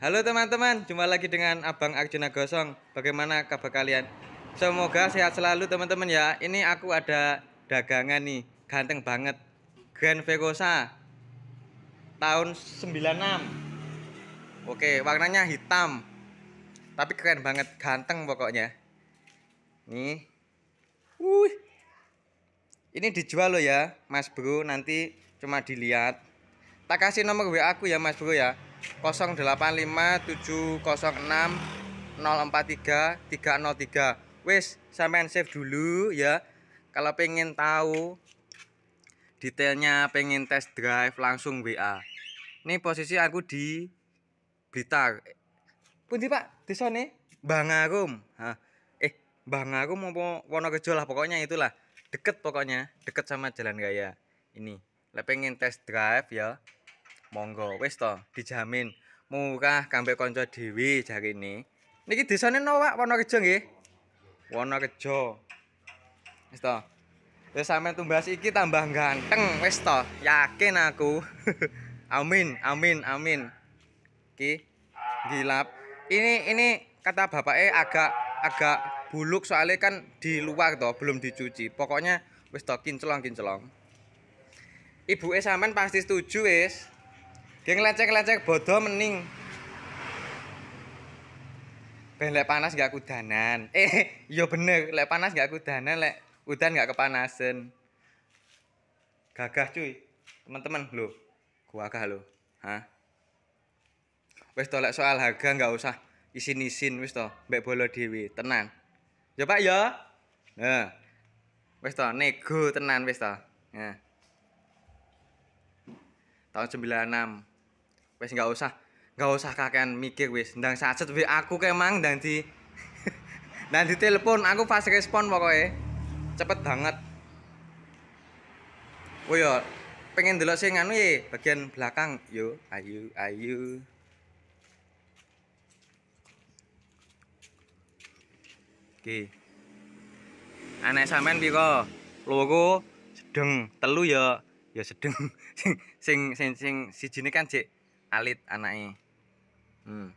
Halo teman-teman, jumpa lagi dengan Abang Arjuna Gosong. Bagaimana kabar kalian? Semoga sehat selalu teman-teman ya. Ini aku ada dagangan nih, ganteng banget. Grand Vegosa tahun 96. Oke, warnanya hitam. Tapi keren banget, ganteng pokoknya. Nih. Wih. Ini dijual loh ya, Mas Bro. Nanti cuma dilihat. Tak kasih nomor WA aku ya, Mas Bro ya. 085706043303 wis sampean save dulu ya kalau pengen tahu detailnya pengen test drive langsung WA ini posisi aku di Blitar pundi pak desa nih Bangarum Hah. eh Bangarum mau Wonorejo lah pokoknya itulah deket pokoknya deket sama jalan gaya. ini lah pengen test drive ya monggo wis to dijamin murah konco dewi jari ini. niki desane no Pak Wonorejo nggih kejo. wis to wis sampean tumbas iki tambah ganteng wis to yakin aku amin amin amin ki gilap ini ini kata bapaknya agak agak buluk soalnya kan di luar toh belum dicuci pokoknya wis to kinclong kinclong ibu eh sampean pasti setuju wis yang lecek-lecek bodoh mending. Ben lek panas gak kudanan. Eh, yo ya bener, lek panas gak kudanan, lek udan gak kepanasan. Gagah cuy. Teman-teman lo, gua gagah lo. Hah? Wis to lek soal harga gak usah isin-isin wis to, mbek bolo dhewe, tenan. Ya Pak ya. Nah. Wis to nego tenan wis to. Nah. Tahun 96 wis nggak usah nggak usah kakean mikir wis ndang sacet wis aku kemang ndang di ndang di telepon aku fast respon pokoknya cepet banget oh ya pengen dulu sih anu ya bagian belakang yo ayu ayu Oke. aneh sampean piro? logo sedeng, telu ya ya sedeng. sing sing sing si kan jek alit anaknya hmm.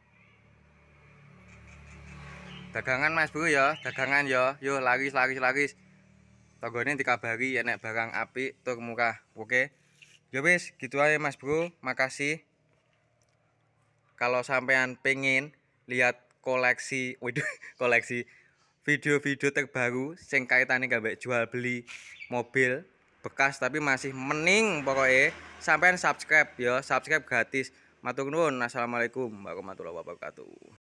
dagangan mas bro ya dagangan ya yo laris laris laris ini dikabari enak barang api tur muka, oke ya wis gitu aja mas bro makasih kalau sampean pengen lihat koleksi waduh koleksi video-video terbaru sing kaitane gak jual beli mobil bekas tapi masih mending pokoknya sampean subscribe ya subscribe gratis Matur nuwun. Assalamualaikum warahmatullahi wabarakatuh.